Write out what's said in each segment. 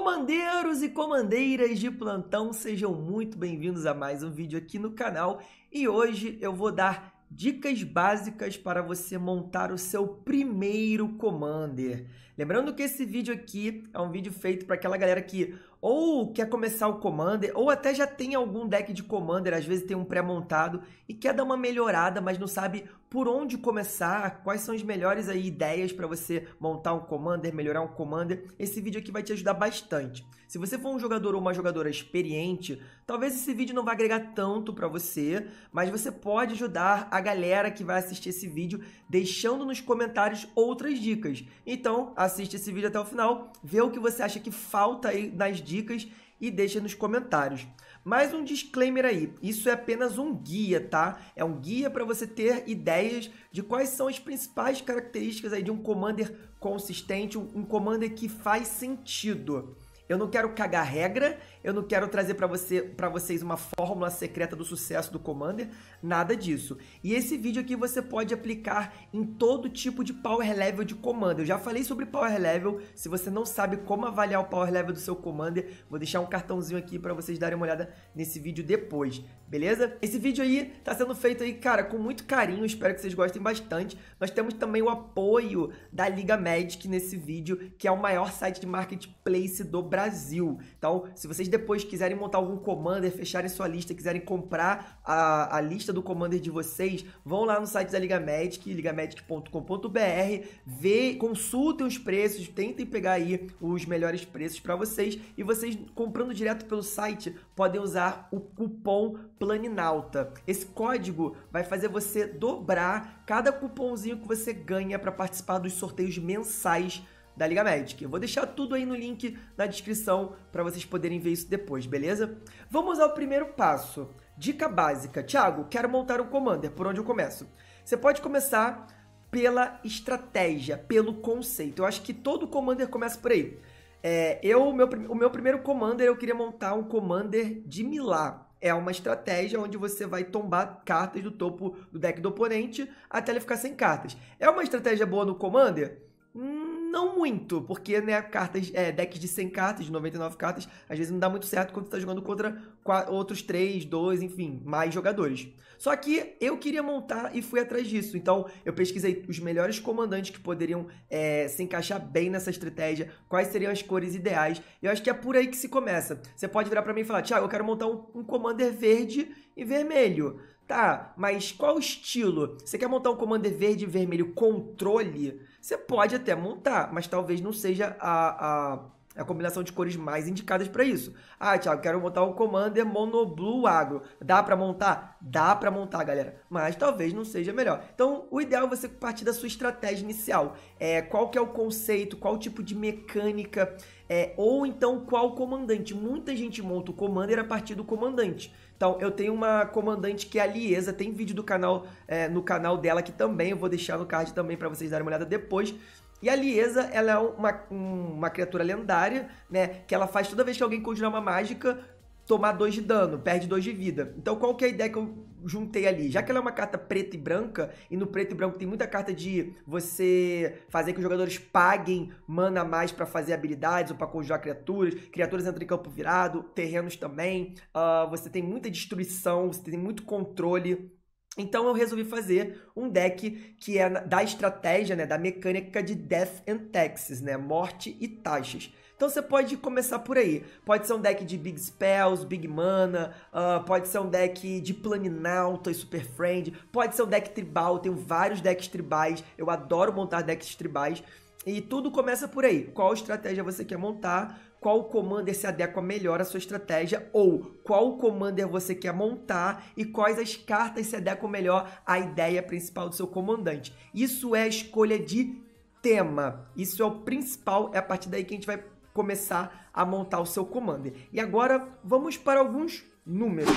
Comandeiros e comandeiras de plantão, sejam muito bem-vindos a mais um vídeo aqui no canal e hoje eu vou dar dicas básicas para você montar o seu primeiro Commander. Lembrando que esse vídeo aqui é um vídeo feito para aquela galera que ou quer começar o Commander, ou até já tem algum deck de Commander, às vezes tem um pré-montado, e quer dar uma melhorada, mas não sabe por onde começar, quais são as melhores aí, ideias para você montar um Commander, melhorar um Commander. Esse vídeo aqui vai te ajudar bastante. Se você for um jogador ou uma jogadora experiente, talvez esse vídeo não vá agregar tanto para você, mas você pode ajudar a galera que vai assistir esse vídeo deixando nos comentários outras dicas. Então, assim assiste esse vídeo até o final, vê o que você acha que falta aí nas dicas e deixa nos comentários. Mais um disclaimer aí, isso é apenas um guia, tá? É um guia para você ter ideias de quais são as principais características aí de um commander consistente, um commander que faz sentido. Eu não quero cagar regra, eu não quero trazer para você, pra vocês uma fórmula secreta do sucesso do Commander, nada disso. E esse vídeo aqui você pode aplicar em todo tipo de power level de Commander. Eu já falei sobre power level, se você não sabe como avaliar o power level do seu Commander, vou deixar um cartãozinho aqui para vocês darem uma olhada nesse vídeo depois, beleza? Esse vídeo aí tá sendo feito aí, cara, com muito carinho, espero que vocês gostem bastante. Nós temos também o apoio da Liga Magic nesse vídeo, que é o maior site de marketplace do Brasil Brasil. Então, se vocês depois quiserem montar algum Commander, fecharem sua lista, quiserem comprar a, a lista do Commander de vocês, vão lá no site da Liga Magic, ligamagic.com.br, vê, consultem os preços, tentem pegar aí os melhores preços para vocês e vocês comprando direto pelo site podem usar o cupom Planinalta. Esse código vai fazer você dobrar cada cupomzinho que você ganha para participar dos sorteios mensais da Liga Magic. Eu vou deixar tudo aí no link na descrição para vocês poderem ver isso depois, beleza? Vamos ao primeiro passo. Dica básica. Thiago, quero montar um Commander, por onde eu começo? Você pode começar pela estratégia, pelo conceito. Eu acho que todo Commander começa por aí. É, eu, meu, o meu primeiro Commander, eu queria montar um Commander de Milá, é uma estratégia onde você vai tombar cartas do topo do deck do oponente até ele ficar sem cartas. É uma estratégia boa no Commander? Hum, não muito, porque né, cartas, é, decks de 100 cartas, de 99 cartas, às vezes não dá muito certo quando você está jogando contra outros 3, 2, enfim, mais jogadores. Só que eu queria montar e fui atrás disso. Então eu pesquisei os melhores comandantes que poderiam é, se encaixar bem nessa estratégia, quais seriam as cores ideais. Eu acho que é por aí que se começa. Você pode virar para mim e falar: Tiago, eu quero montar um, um commander verde e vermelho. Tá, mas qual estilo? Você quer montar um commander verde e vermelho controle? Você pode até montar, mas talvez não seja a, a, a combinação de cores mais indicadas para isso. Ah, Thiago, quero montar um Commander Monoblue Agro. Dá para montar? Dá para montar, galera. Mas talvez não seja melhor. Então, o ideal é você partir da sua estratégia inicial. É, qual que é o conceito, qual tipo de mecânica, é, ou então qual comandante. Muita gente monta o Commander a partir do comandante. Então, eu tenho uma comandante que é a Liesa, tem vídeo do canal é, no canal dela que também eu vou deixar no card também para vocês darem uma olhada depois. E a Liesa, ela é uma, uma criatura lendária, né? Que ela faz toda vez que alguém conjurar uma mágica, tomar 2 de dano, perde 2 de vida. Então, qual que é a ideia que eu juntei ali. Já que ela é uma carta preta e branca, e no preto e branco tem muita carta de você fazer que os jogadores paguem mana a mais para fazer habilidades ou para conjurar criaturas. Criaturas entram em campo virado, terrenos também. Uh, você tem muita destruição, você tem muito controle. Então eu resolvi fazer um deck que é da estratégia, né, da mecânica de Death and Taxes, né, morte e taxas. Então você pode começar por aí. Pode ser um deck de Big Spells, Big Mana, uh, pode ser um deck de Planinauta e Super Friend, pode ser um deck tribal, eu tenho vários decks tribais, eu adoro montar decks tribais. E tudo começa por aí. Qual estratégia você quer montar? Qual commander se adequa melhor à sua estratégia? Ou qual commander você quer montar e quais as cartas se adequam melhor à ideia principal do seu comandante? Isso é a escolha de tema. Isso é o principal. É a partir daí que a gente vai começar a montar o seu commander. E agora vamos para alguns números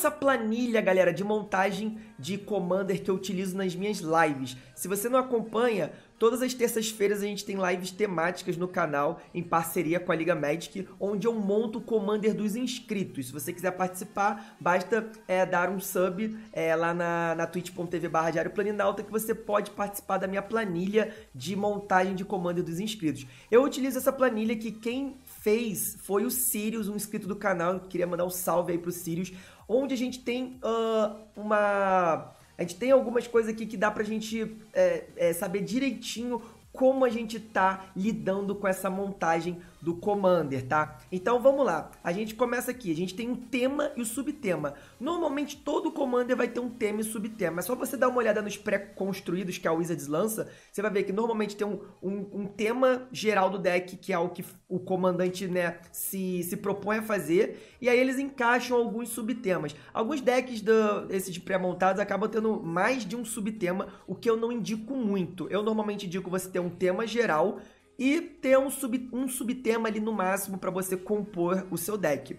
essa planilha, galera, de montagem de Commander que eu utilizo nas minhas lives. Se você não acompanha, todas as terças-feiras a gente tem lives temáticas no canal, em parceria com a Liga Magic, onde eu monto o Commander dos inscritos. Se você quiser participar, basta é, dar um sub é, lá na, na twitch.tv barra diário planinalta que você pode participar da minha planilha de montagem de Commander dos inscritos. Eu utilizo essa planilha que quem fez foi o Sirius, um inscrito do canal. Eu queria mandar um salve aí pro Sirius onde a gente tem uh, uma. A gente tem algumas coisas aqui que dá pra gente é, é, saber direitinho como a gente tá lidando com essa montagem do Commander, tá? Então vamos lá. A gente começa aqui. A gente tem o tema e o subtema. Normalmente todo Commander vai ter um tema e subtema. É só você dar uma olhada nos pré-construídos que a Wizards lança. Você vai ver que normalmente tem um, um, um, tema geral do deck, que é o que o comandante né, se, se propõe a fazer. E aí eles encaixam alguns subtemas. Alguns decks do, esses pré-montados acabam tendo mais de um subtema, o que eu não indico muito. Eu normalmente indico você ter um tema geral e ter um, sub, um subtema ali no máximo para você compor o seu deck.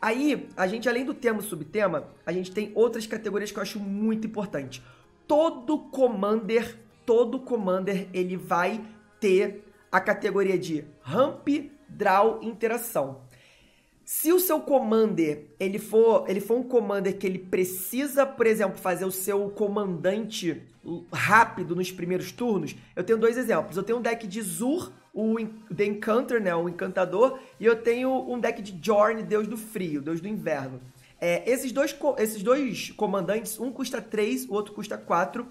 Aí, a gente, além do termo subtema, a gente tem outras categorias que eu acho muito importante. Todo commander, todo commander, ele vai ter a categoria de ramp, draw, interação. Se o seu commander, ele for, ele for um commander que ele precisa, por exemplo, fazer o seu comandante rápido nos primeiros turnos, eu tenho dois exemplos. Eu tenho um deck de Zur o The Encanter, né, o Encantador, e eu tenho um deck de Jorn, Deus do Frio, Deus do Inverno. É, esses, dois, esses dois comandantes, um custa 3, o outro custa 4.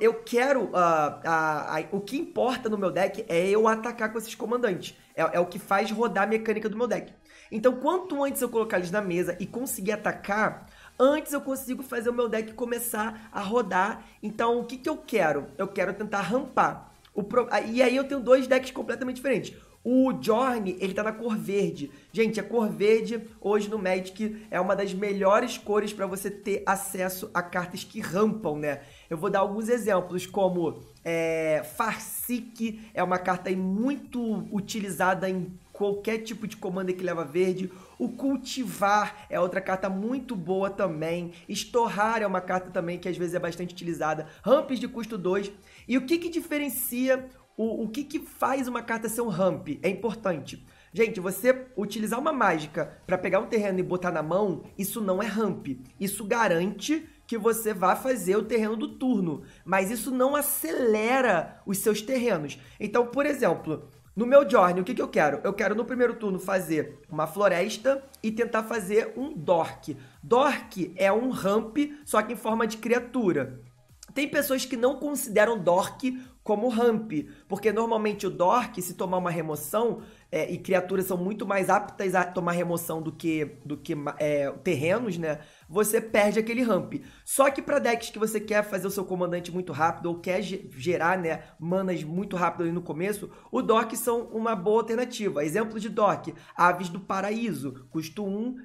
Eu quero. Uh, uh, uh, o que importa no meu deck é eu atacar com esses comandantes. É, é o que faz rodar a mecânica do meu deck. Então, quanto antes eu colocar eles na mesa e conseguir atacar, antes eu consigo fazer o meu deck começar a rodar. Então, o que, que eu quero? Eu quero tentar rampar. Pro... E aí eu tenho dois decks completamente diferentes. O Jorn, ele tá na cor verde. Gente, a cor verde hoje no Magic é uma das melhores cores para você ter acesso a cartas que rampam, né? Eu vou dar alguns exemplos, como é, Farsic é uma carta muito utilizada em qualquer tipo de comando que leva verde. O cultivar é outra carta muito boa também. Estorrar é uma carta também que às vezes é bastante utilizada. Ramps de custo 2. E o que, que diferencia, o, o que, que faz uma carta ser um ramp? É importante. Gente, você utilizar uma mágica para pegar um terreno e botar na mão, isso não é ramp. Isso garante que você vá fazer o terreno do turno, mas isso não acelera os seus terrenos. Então, por exemplo, no meu Journey, o que, que eu quero? Eu quero no primeiro turno fazer uma floresta e tentar fazer um Dork. Dork é um ramp, só que em forma de criatura. Tem pessoas que não consideram Dork como ramp, porque normalmente o Dork, se tomar uma remoção, é, e criaturas são muito mais aptas a tomar remoção do que, do que é, terrenos, né? Você perde aquele ramp. Só que para decks que você quer fazer o seu comandante muito rápido ou quer gerar né, manas muito rápido ali no começo, o Dock são uma boa alternativa. Exemplo de Dock, Aves do Paraíso. Custo 1,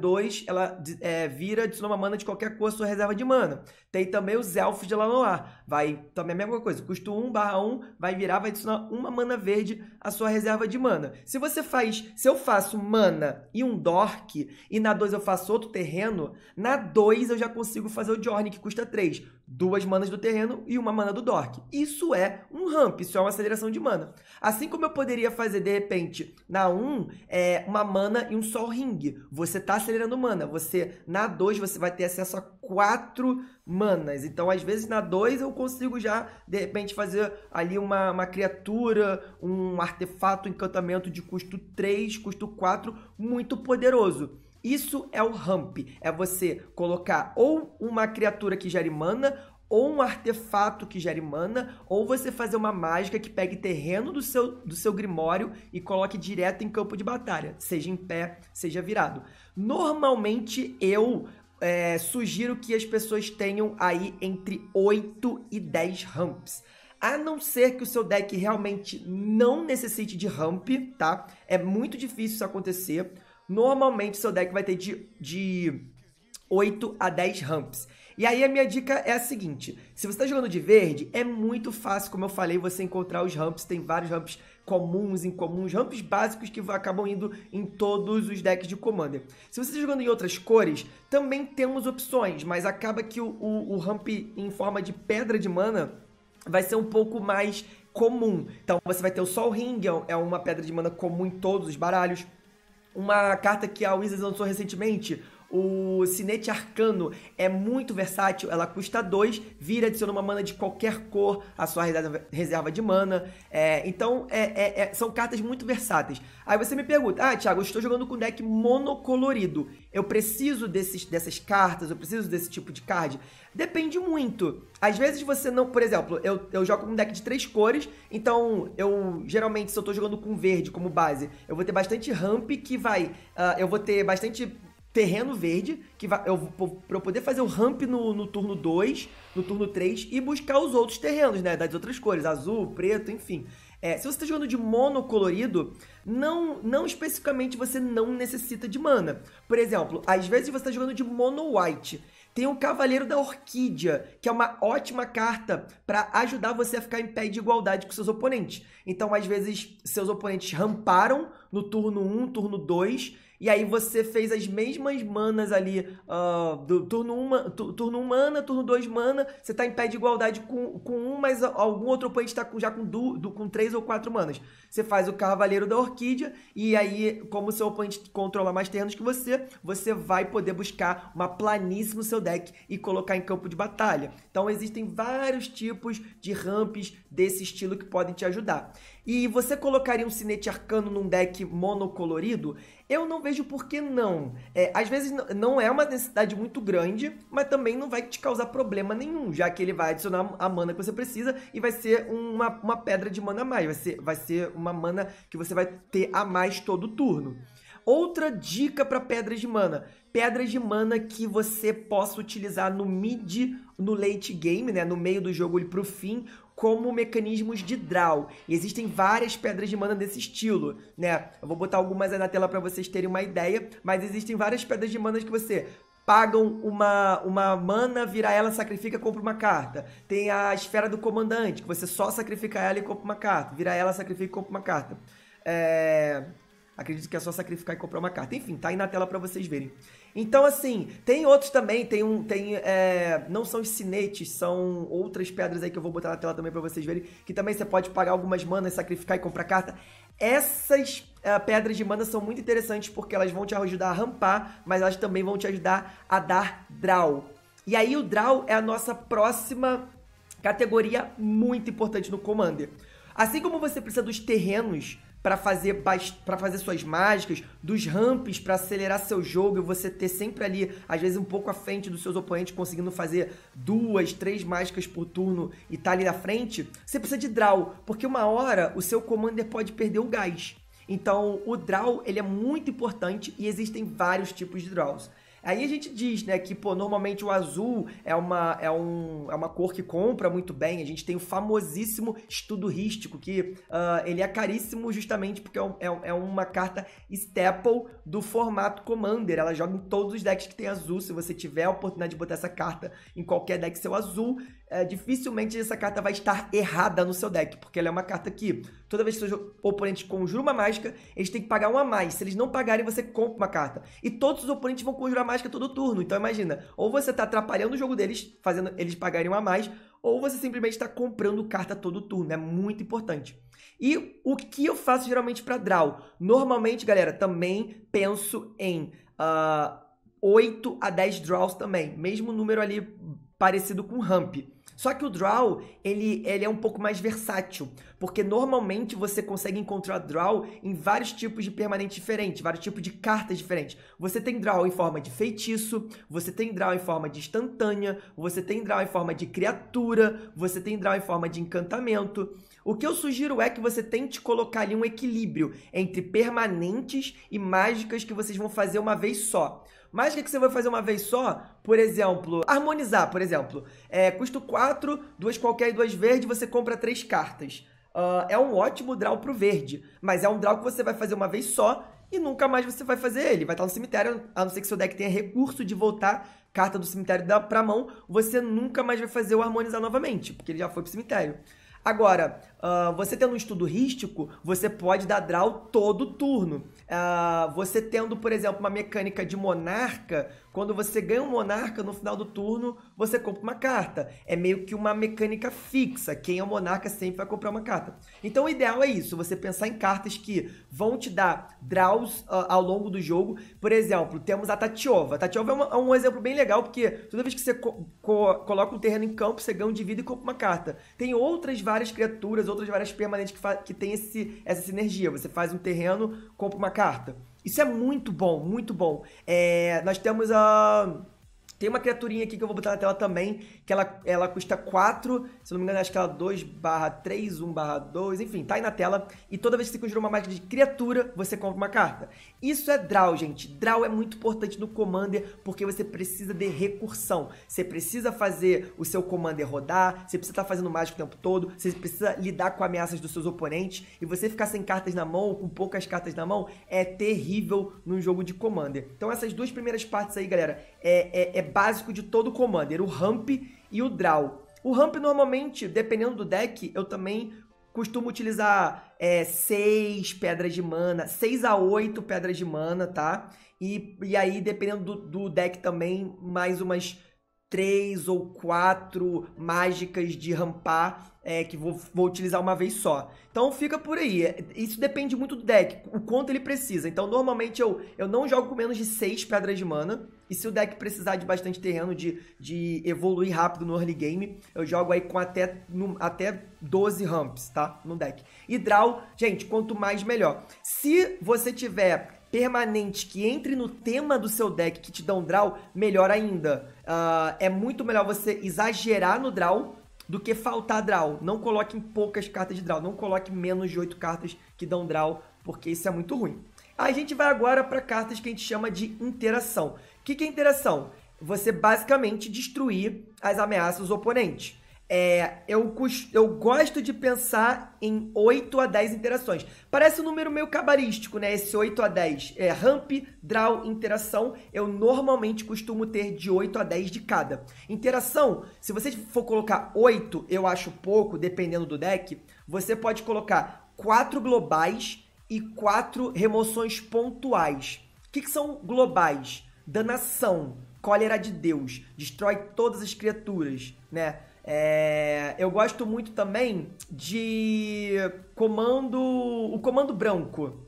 02, ela é, vira, uma mana de qualquer cor, sua reserva de mana. Tem também os Elfos de Lanoir. Vai, também a mesma coisa. Custo 1 barra 1, vai virar, vai adicionar uma mana verde à sua reserva de mana. Se você faz, se eu faço mana e um dork, e na 2 eu faço outro terreno, na 2 eu já consigo fazer o Jorn, que custa 3 duas manas do terreno e uma mana do Dork. Isso é um ramp, isso é uma aceleração de mana. Assim como eu poderia fazer, de repente, na 1, é, uma mana e um Sol Ring. Você está acelerando mana. Você, na 2, você vai ter acesso a quatro manas. Então, às vezes, na 2 eu consigo já, de repente, fazer ali uma, uma criatura, um artefato, um encantamento de custo 3, custo 4, muito poderoso. Isso é o ramp, é você colocar ou uma criatura que gere mana ou um artefato que gere mana, ou você fazer uma mágica que pegue terreno do seu, do seu grimório e coloque direto em campo de batalha, seja em pé, seja virado. Normalmente eu é, sugiro que as pessoas tenham aí entre 8 e 10 ramps. A não ser que o seu deck realmente não necessite de ramp, tá? É muito difícil isso acontecer normalmente seu deck vai ter de, de 8 a 10 ramps. E aí a minha dica é a seguinte: se você está jogando de verde, é muito fácil, como eu falei, você encontrar os ramps. Tem vários ramps comuns, incomuns, ramps básicos que acabam indo em todos os decks de Commander. Se você está jogando em outras cores, também temos opções, mas acaba que o, o, o ramp em forma de pedra de mana vai ser um pouco mais comum. Então você vai ter o Sol Ring, é, é uma pedra de mana comum em todos os baralhos uma carta que a Wizards lançou recentemente, o cinete arcano é muito versátil, ela custa 2, vira adiciona uma mana de qualquer cor à sua reserva de mana. É, então, é, é, é, são cartas muito versáteis. Aí você me pergunta, ah, Thiago, eu estou jogando com deck monocolorido. Eu preciso desses, dessas cartas, eu preciso desse tipo de card? Depende muito. Às vezes você não... Por exemplo, eu, eu jogo com um deck de três cores, então eu geralmente, se eu estou jogando com verde como base, eu vou ter bastante ramp que vai... Uh, eu vou ter bastante terreno verde, que vai, eu, pra eu poder fazer o ramp no, no turno 2, no turno 3, e buscar os outros terrenos, né? Das outras cores, azul, preto, enfim. É, se você está jogando de monocolorido, não, não especificamente você não necessita de mana. Por exemplo, às vezes você está jogando de mono white. Tem o Cavaleiro da Orquídea, que é uma ótima carta para ajudar você a ficar em pé de igualdade com seus oponentes. Então, às vezes, seus oponentes ramparam no turno 1, turno 2, e aí você fez as mesmas manas ali uh, do turno 1 uma, tu, turno um mana, turno 2 mana, você tá em pé de igualdade com, com um, mas algum outro oponente tá com, já com, du, do, com três ou quatro manas. Você faz o Cavaleiro da Orquídea, e aí, como seu oponente controla mais terrenos que você, você vai poder buscar uma planície no seu deck e colocar em campo de batalha. Então existem vários tipos de ramps desse estilo que podem te ajudar. E você colocaria um cinete arcano num deck monocolorido? Eu não vejo por que não. É, às vezes não é uma necessidade muito grande, mas também não vai te causar problema nenhum, já que ele vai adicionar a mana que você precisa e vai ser uma, uma pedra de mana a mais. Vai ser, vai ser uma mana que você vai ter a mais todo turno. Outra dica para pedras de mana. Pedras de mana que você possa utilizar no mid, no late game, né? No meio do jogo para o fim, como mecanismos de draw. E existem várias pedras de mana desse estilo, né? Eu vou botar algumas aí na tela para vocês terem uma ideia, mas existem várias pedras de mana que você pagam uma, uma mana, vira ela, sacrifica, compra uma carta. Tem a esfera do comandante, que você só sacrifica ela e compra uma carta. Vira ela, sacrifica e compra uma carta. É... Acredito que é só sacrificar e comprar uma carta. Enfim, tá aí na tela para vocês verem. Então, assim, tem outros também, tem um. Tem, é, não são os sinetes, são outras pedras aí que eu vou botar na tela também para vocês verem. Que também você pode pagar algumas manas, sacrificar e comprar carta. Essas é, pedras de mana são muito interessantes porque elas vão te ajudar a rampar, mas elas também vão te ajudar a dar draw. E aí o draw é a nossa próxima categoria muito importante no Commander. Assim como você precisa dos terrenos para fazer para fazer suas mágicas, dos ramps para acelerar seu jogo e você ter sempre ali, às vezes um pouco à frente dos seus oponentes, conseguindo fazer duas, três mágicas por turno e tá ali na frente, você precisa de draw, porque uma hora o seu commander pode perder o gás. Então, o draw ele é muito importante e existem vários tipos de draws. Aí a gente diz, né, que pô, normalmente o azul é uma, é, um, é uma cor que compra muito bem. A gente tem o famosíssimo estudo rístico, que uh, ele é caríssimo justamente porque é, um, é, é, uma carta staple do formato Commander. Ela joga em todos os decks que tem azul. Se você tiver a oportunidade de botar essa carta em qualquer deck seu azul, é, dificilmente essa carta vai estar errada no seu deck, porque ela é uma carta que toda vez que seus oponentes conjuram uma mágica, eles têm que pagar uma a mais. Se eles não pagarem, você compra uma carta. E todos os oponentes vão conjurar mágica todo turno. Então imagina, ou você está atrapalhando o jogo deles, fazendo eles pagarem uma a mais, ou você simplesmente está comprando carta todo turno. É muito importante. E o que eu faço geralmente para draw? Normalmente, galera, também penso em uh, ah, 8 a 10 draws também. Mesmo número ali parecido com ramp. Só que o draw, ele, ele é um pouco mais versátil, porque normalmente você consegue encontrar draw em vários tipos de permanente diferentes, vários tipos de cartas diferentes. Você tem draw em forma de feitiço, você tem draw em forma de instantânea, você tem draw em forma de criatura, você tem draw em forma de encantamento. O que eu sugiro é que você tente colocar ali um equilíbrio entre permanentes e mágicas que vocês vão fazer uma vez só mais que, que você vai fazer uma vez só, por exemplo, harmonizar, por exemplo. É, custo 4, duas qualquer e duas verde, você compra três cartas. Uh, é um ótimo draw pro verde, mas é um draw que você vai fazer uma vez só e nunca mais você vai fazer ele. Vai estar tá no cemitério, a não ser que seu deck tenha recurso de voltar carta do cemitério pra mão, você nunca mais vai fazer o harmonizar novamente, porque ele já foi pro cemitério. Agora, uh, você tendo um estudo rístico, você pode dar draw todo turno. Uh, você tendo, por exemplo, uma mecânica de monarca, quando você ganha um monarca no final do turno, você compra uma carta. É meio que uma mecânica fixa. Quem é o monarca sempre vai comprar uma carta. Então o ideal é isso, você pensar em cartas que vão te dar draws uh, ao longo do jogo. Por exemplo, temos a Tatiova. A Tatiova é, é um exemplo bem legal, porque toda vez que você co co coloca um terreno em campo, você ganha um de vida e compra uma carta. Tem outras várias criaturas, outras várias permanentes que, que tem esse, essa sinergia. Você faz um terreno, compra uma carta. Isso é muito bom, muito bom. É, nós temos a. Tem uma criaturinha aqui que eu vou botar na tela também, que ela, ela custa 4, se não me engano, acho que ela 2 barra 3, 1 barra 2, enfim, tá aí na tela. E toda vez que você conjura uma mágica de criatura, você compra uma carta. Isso é draw, gente. Draw é muito importante no Commander, porque você precisa de recursão. Você precisa fazer o seu Commander rodar, você precisa estar tá fazendo mágica o tempo todo, você precisa lidar com ameaças dos seus oponentes, e você ficar sem cartas na mão, ou com poucas cartas na mão, é terrível num jogo de Commander. Então essas duas primeiras partes aí, galera, é, é, é básico de todo Commander, o ramp e o draw. O ramp normalmente, dependendo do deck, eu também costumo utilizar é, 6 pedras de mana, 6 a 8 pedras de mana, tá? E, e aí, dependendo do, do deck também, mais umas três ou quatro mágicas de rampar é, que vou, vou utilizar uma vez só. Então fica por aí. É, isso depende muito do deck, o quanto ele precisa. Então normalmente eu, eu não jogo com menos de seis pedras de mana. E se o deck precisar de bastante terreno, de, de evoluir rápido no early game, eu jogo aí com até, no, até 12 ramps, tá? No deck. E draw, gente, quanto mais melhor. Se você tiver permanente que entre no tema do seu deck que te dá um draw, melhor ainda. Uh, é muito melhor você exagerar no draw do que faltar draw. Não coloque em poucas cartas de draw, não coloque menos de 8 cartas que dão draw, porque isso é muito ruim. A gente vai agora para cartas que a gente chama de interação. O que, que é interação? Você basicamente destruir as ameaças do oponente. É, eu, eu gosto de pensar em 8 a 10 interações. Parece um número meio cabarístico, né? Esse 8 a 10. É, ramp, draw, interação. Eu normalmente costumo ter de 8 a 10 de cada. Interação, se você for colocar 8, eu acho pouco, dependendo do deck. Você pode colocar 4 globais e 4 remoções pontuais. O que, que são globais? Danação, cólera de Deus, destrói todas as criaturas, né? É, eu gosto muito também de comando. O comando branco.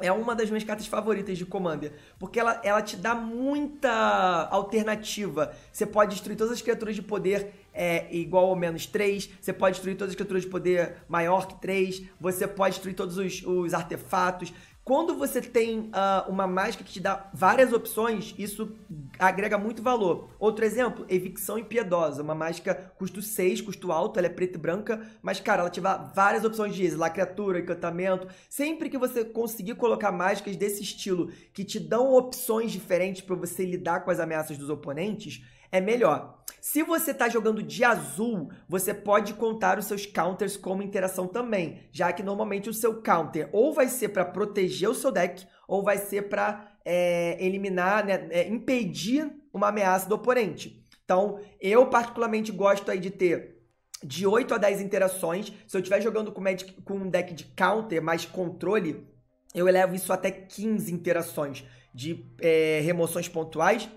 É uma das minhas cartas favoritas de Commander, porque ela, ela te dá muita alternativa. Você pode destruir todas as criaturas de poder é, igual ou menos 3, você pode destruir todas as criaturas de poder maior que 3, você pode destruir todos os, os artefatos, quando você tem uh, uma mágica que te dá várias opções, isso agrega muito valor. Outro exemplo, Evicção Impiedosa. Uma mágica custo 6, custo alto, ela é preta e branca, mas, cara, ela te dá várias opções de lá criatura, encantamento. Sempre que você conseguir colocar mágicas desse estilo que te dão opções diferentes para você lidar com as ameaças dos oponentes, é melhor. Se você está jogando de azul, você pode contar os seus counters como interação também, já que normalmente o seu counter ou vai ser para proteger o seu deck, ou vai ser para é, eliminar, né, é, impedir uma ameaça do oponente. Então, eu particularmente gosto aí de ter de 8 a 10 interações. Se eu estiver jogando com, Magic, com um deck de counter mais controle, eu elevo isso até 15 interações de é, remoções pontuais,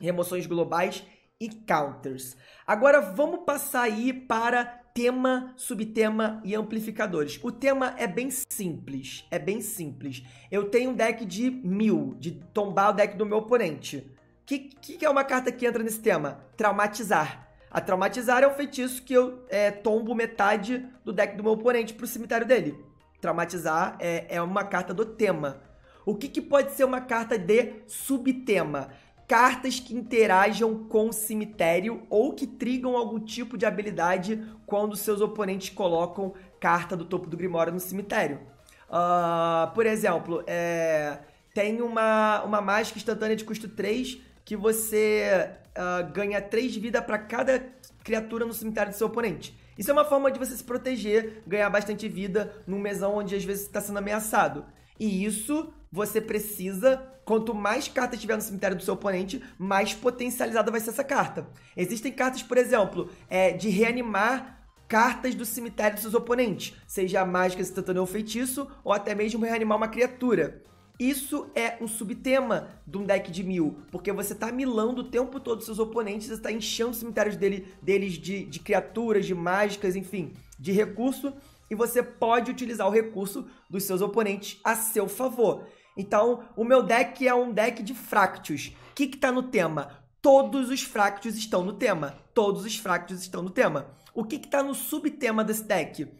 remoções globais e counters. Agora vamos passar aí para tema, subtema e amplificadores. O tema é bem simples, é bem simples. Eu tenho um deck de mil, de tombar o deck do meu oponente. O que, que, é uma carta que entra nesse tema? Traumatizar. A traumatizar é um feitiço que eu é, tombo metade do deck do meu oponente para o cemitério dele. Traumatizar é, é uma carta do tema. O que, que pode ser uma carta de subtema? cartas que interajam com o cemitério ou que trigam algum tipo de habilidade quando seus oponentes colocam carta do topo do Grimório no cemitério. Uh, por exemplo, é, tem uma, uma mágica instantânea de custo 3 que você uh, ganha 3 vida para cada criatura no cemitério do seu oponente. Isso é uma forma de você se proteger, ganhar bastante vida num mesão onde às vezes está sendo ameaçado. E isso você precisa. Quanto mais cartas tiver no cemitério do seu oponente, mais potencializada vai ser essa carta. Existem cartas, por exemplo, é, de reanimar cartas do cemitério dos seus oponentes, seja a mágica se tentando um feitiço, ou até mesmo reanimar uma criatura. Isso é um subtema de um deck de mil, porque você está milando o tempo todo seus oponentes, você está enchendo os cemitérios dele, deles de, de criaturas, de mágicas, enfim, de recurso, e você pode utilizar o recurso dos seus oponentes a seu favor. Então, o meu deck é um deck de fractos. O que está no tema? Todos os fractos estão no tema. Todos os fractos estão no tema. O que está no subtema desse deck? Uh,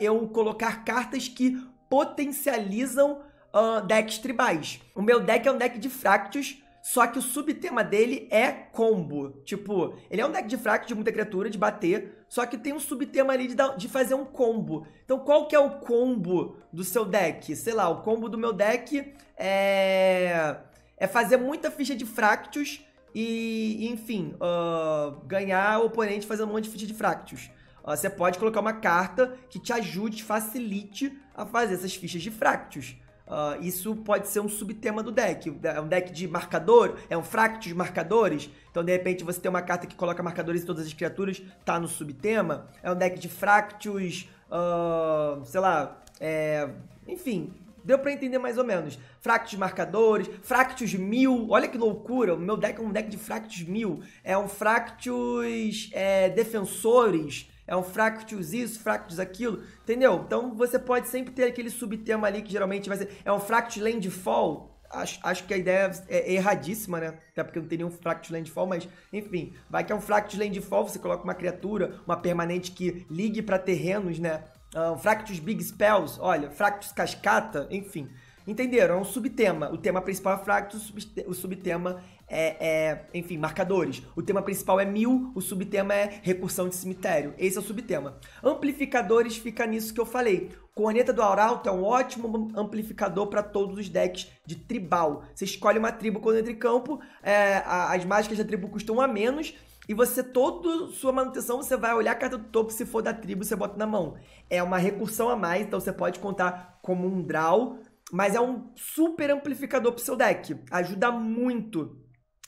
eu colocar cartas que potencializam uh, decks tribais. O meu deck é um deck de fractos só que o subtema dele é combo. Tipo, ele é um deck de fraco, de muita criatura, de bater, só que tem um subtema ali de, dar, de fazer um combo. Então qual que é o combo do seu deck? Sei lá, o combo do meu deck é, é fazer muita ficha de fractos e, enfim, uh, ganhar o oponente fazendo um monte de ficha de fractos. Uh, ah, você pode colocar uma carta que te ajude, facilite a fazer essas fichas de fractos. Uh, isso pode ser um subtema do deck. É um deck de marcador, é um Fractus de marcadores. Então, de repente, você tem uma carta que coloca marcadores em todas as criaturas, tá no subtema. É um deck de Fractus, uh, ah, sei lá, é, enfim, Deu para entender mais ou menos. Fractus marcadores, Fractus mil. Olha que loucura! O meu deck é um deck de Fractus mil. É um Fractus é, defensores é um fractus isso, fractus aquilo, entendeu? Então você pode sempre ter aquele subtema ali que geralmente vai ser. É um fractus landfall. Acho, acho que a ideia é, é erradíssima, né? Até porque não tem nenhum fractus landfall, mas enfim, vai que é um fractus landfall, você coloca uma criatura, uma permanente que ligue para terrenos, né? Ah, um fractus big spells, olha, fractus cascata, enfim. Entenderam? É um subtema. O tema principal é fractus, o subtema é, é, enfim, marcadores. O tema principal é mil, o subtema é recursão de cemitério. Esse é o subtema. Amplificadores fica nisso que eu falei. Corneta do Arauto é um ótimo amplificador para todos os decks de tribal. Você escolhe uma tribo quando entra em campo, é, as mágicas da tribo custam a menos e você, toda sua manutenção, você vai olhar a carta do topo, se for da tribo, você bota na mão. É uma recursão a mais, então você pode contar como um draw, mas é um super amplificador pro seu deck. Ajuda muito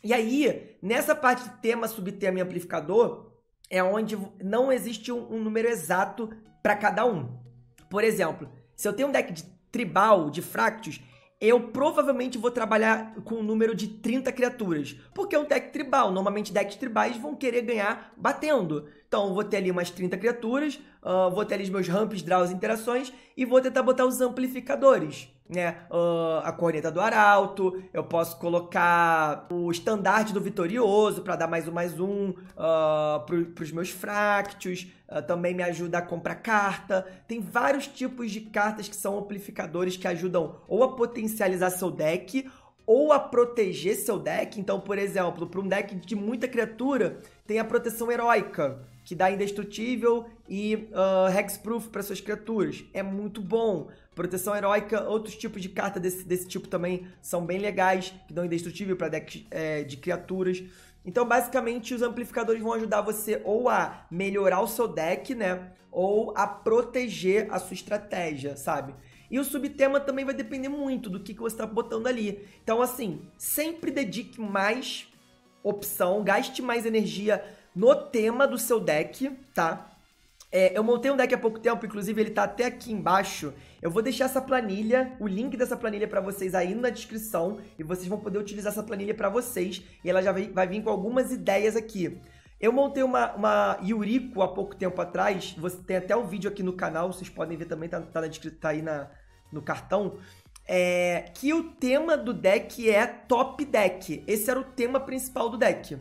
e aí, nessa parte de tema, subtema e amplificador, é onde não existe um, um número exato para cada um. Por exemplo, se eu tenho um deck de tribal, de fractos, eu provavelmente vou trabalhar com um número de 30 criaturas, porque é um deck tribal. Normalmente decks tribais vão querer ganhar batendo. Então, vou ter ali umas 30 criaturas, uh, vou ter ali os meus ramps, draws, interações e vou tentar botar os amplificadores, né? Uh, a corneta do arauto, eu posso colocar o estandarte do vitorioso para dar mais um mais um uh, ah, para os meus fractos, uh, também me ajuda a comprar carta. Tem vários tipos de cartas que são amplificadores que ajudam ou a potencializar seu deck ou a proteger seu deck. Então, por exemplo, para um deck de muita criatura, tem a proteção heróica que dá indestrutível e uh, hexproof para suas criaturas. É muito bom. Proteção heróica, outros tipos de carta desse, desse tipo também são bem legais, que dão indestrutível para decks é, de criaturas. Então, basicamente, os amplificadores vão ajudar você ou a melhorar o seu deck, né? Ou a proteger a sua estratégia, sabe? E o subtema também vai depender muito do que, que você está botando ali. Então, assim, sempre dedique mais opção, gaste mais energia no tema do seu deck, tá? É, eu montei um deck há pouco tempo, inclusive ele tá até aqui embaixo. Eu vou deixar essa planilha, o link dessa planilha para vocês aí na descrição e vocês vão poder utilizar essa planilha para vocês e ela já vai, vai vir com algumas ideias aqui. Eu montei uma, uma Yuriko há pouco tempo atrás, você tem até o um vídeo aqui no canal, vocês podem ver também, tá, tá, na, tá aí na, no cartão. É, que o tema do deck é Top Deck. Esse era o tema principal do deck.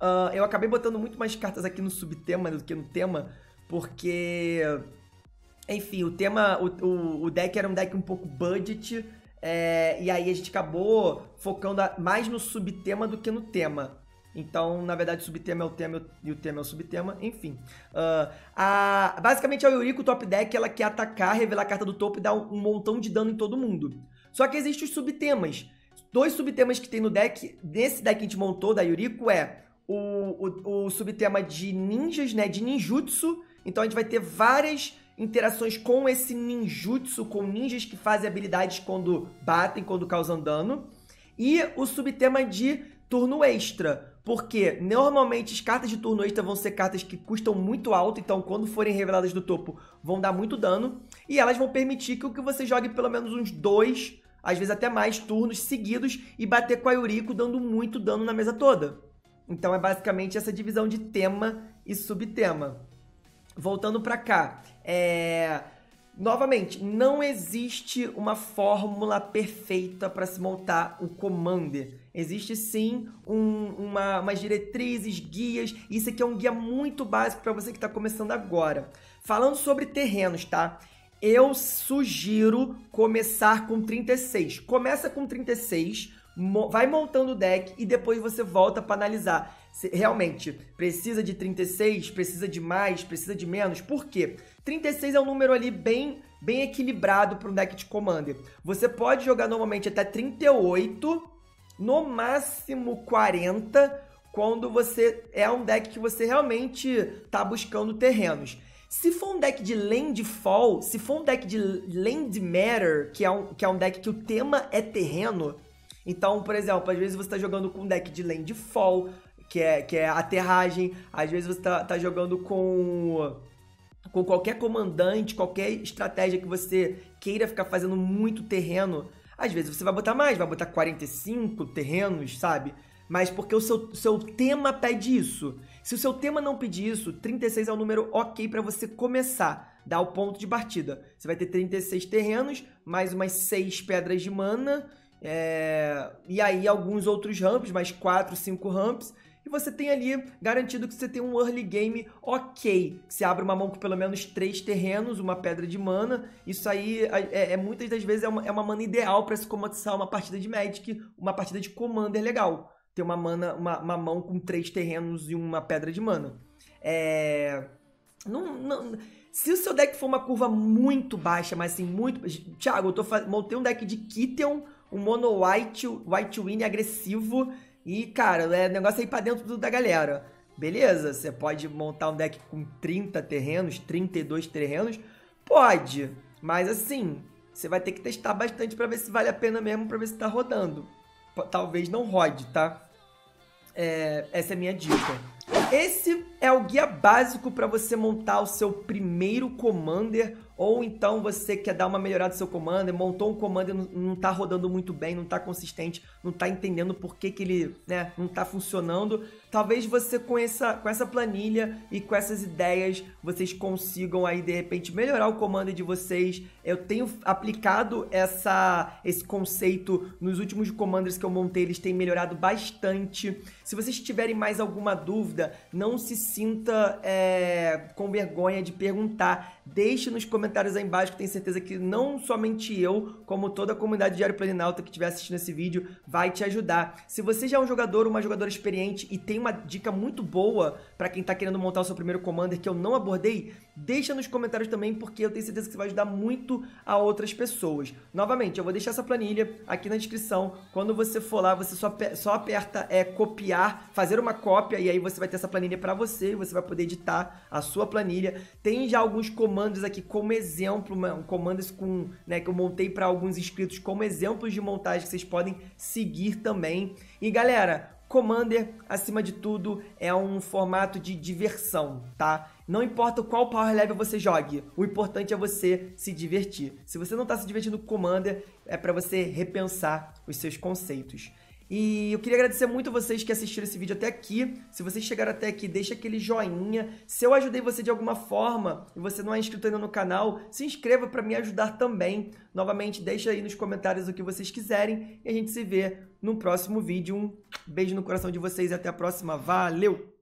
Uh, eu acabei botando muito mais cartas aqui no subtema do que no tema, porque. Enfim, o tema. O, o, o deck era um deck um pouco budget. É, e aí a gente acabou focando mais no subtema do que no tema. Então, na verdade, o subtema é o tema e o tema é o subtema, enfim. Uh, a, basicamente, a Yuriko Top Deck ela quer atacar, revelar a carta do topo e dar um, um montão de dano em todo mundo. Só que existem os subtemas. Dois subtemas que tem no deck, nesse deck que a gente montou da Yuriko é o, o, o subtema de ninjas, né? De ninjutsu. Então a gente vai ter várias interações com esse ninjutsu, com ninjas que fazem habilidades quando batem, quando causam dano. E o subtema de turno extra, porque normalmente as cartas de turno extra vão ser cartas que custam muito alto, então quando forem reveladas do topo vão dar muito dano, e elas vão permitir que você jogue pelo menos uns dois, às vezes até mais, turnos seguidos e bater com a Yuriko dando muito dano na mesa toda. Então é basicamente essa divisão de tema e subtema. Voltando para cá, é... novamente, não existe uma fórmula perfeita para se montar o Commander. Existe sim um, uma, umas diretrizes, guias. Isso aqui é um guia muito básico para você que está começando agora. Falando sobre terrenos, tá? Eu sugiro começar com 36. Começa com 36 vai montando o deck e depois você volta para analisar. Se realmente precisa de 36, precisa de mais, precisa de menos. Por quê? 36 é um número ali bem bem equilibrado para um deck de commander. Você pode jogar normalmente até 38, no máximo 40, quando você é um deck que você realmente está buscando terrenos. Se for um deck de Landfall, se for um deck de Land Matter, que é um, que é um deck que o tema é terreno, então, por exemplo, às vezes você está jogando com um deck de landfall, que é, que é aterragem, às vezes você está tá jogando com com qualquer comandante, qualquer estratégia que você queira ficar fazendo muito terreno, às vezes você vai botar mais, vai botar 45 terrenos, sabe? Mas porque o seu, seu tema pede isso. Se o seu tema não pedir isso, 36 é o número ok para você começar, dar o ponto de partida. Você vai ter 36 terrenos, mais umas 6 pedras de mana é, e aí alguns outros ramps, mais 4, 5 ramps. E você tem ali garantido que você tem um early game ok. Que você abre uma mão com pelo menos três terrenos, uma pedra de mana. Isso aí é, é muitas das vezes é uma, é uma mana ideal para se começar uma partida de Magic, uma partida de Commander legal. Ter uma, mana, uma, uma mão com três terrenos e uma pedra de mana. É. Não, não, se o seu deck for uma curva muito baixa, mas assim, muito. Thiago, eu tô montei um deck de Kitten um mono white, white win agressivo. E, cara, é negócio aí é pra dentro do, da galera. Beleza, você pode montar um deck com 30 terrenos, 32 terrenos? Pode, mas assim, você vai ter que testar bastante para ver se vale a pena mesmo, para ver se tá rodando. Talvez não rode, tá? É, essa é a minha dica. Esse é o guia básico para você montar o seu primeiro Commander ou então você quer dar uma melhorada no seu comando, montou um comando e não está rodando muito bem, não está consistente, não está entendendo por que, que ele né, não está funcionando. Talvez você com essa, com essa planilha e com essas ideias, vocês consigam aí de repente melhorar o comando de vocês. Eu tenho aplicado essa, esse conceito nos últimos comandos que eu montei, eles têm melhorado bastante. Se vocês tiverem mais alguma dúvida, não se sinta é, com vergonha de perguntar Deixe nos comentários aí embaixo que tenho certeza que não somente eu, como toda a comunidade de Diário Planinalto que estiver assistindo esse vídeo, vai te ajudar. Se você já é um jogador, uma jogadora experiente e tem uma dica muito boa para quem está querendo montar o seu primeiro Commander que eu não abordei, deixa nos comentários também porque eu tenho certeza que vai ajudar muito a outras pessoas. Novamente, eu vou deixar essa planilha aqui na descrição. Quando você for lá, você só, só aperta é, copiar, fazer uma cópia e aí você vai ter essa planilha para você, você vai poder editar a sua planilha. Tem já alguns comandos comandos aqui como exemplo, comandos com, né, que eu montei para alguns inscritos como exemplos de montagem que vocês podem seguir também. E galera, Commander, acima de tudo, é um formato de diversão, tá? Não importa qual power level você jogue, o importante é você se divertir. Se você não está se divertindo com Commander, é para você repensar os seus conceitos. E eu queria agradecer muito a vocês que assistiram esse vídeo até aqui. Se vocês chegaram até aqui, deixa aquele joinha. Se eu ajudei você de alguma forma e você não é inscrito ainda no canal, se inscreva para me ajudar também. Novamente, deixa aí nos comentários o que vocês quiserem e a gente se vê no próximo vídeo. Um beijo no coração de vocês e até a próxima. Valeu!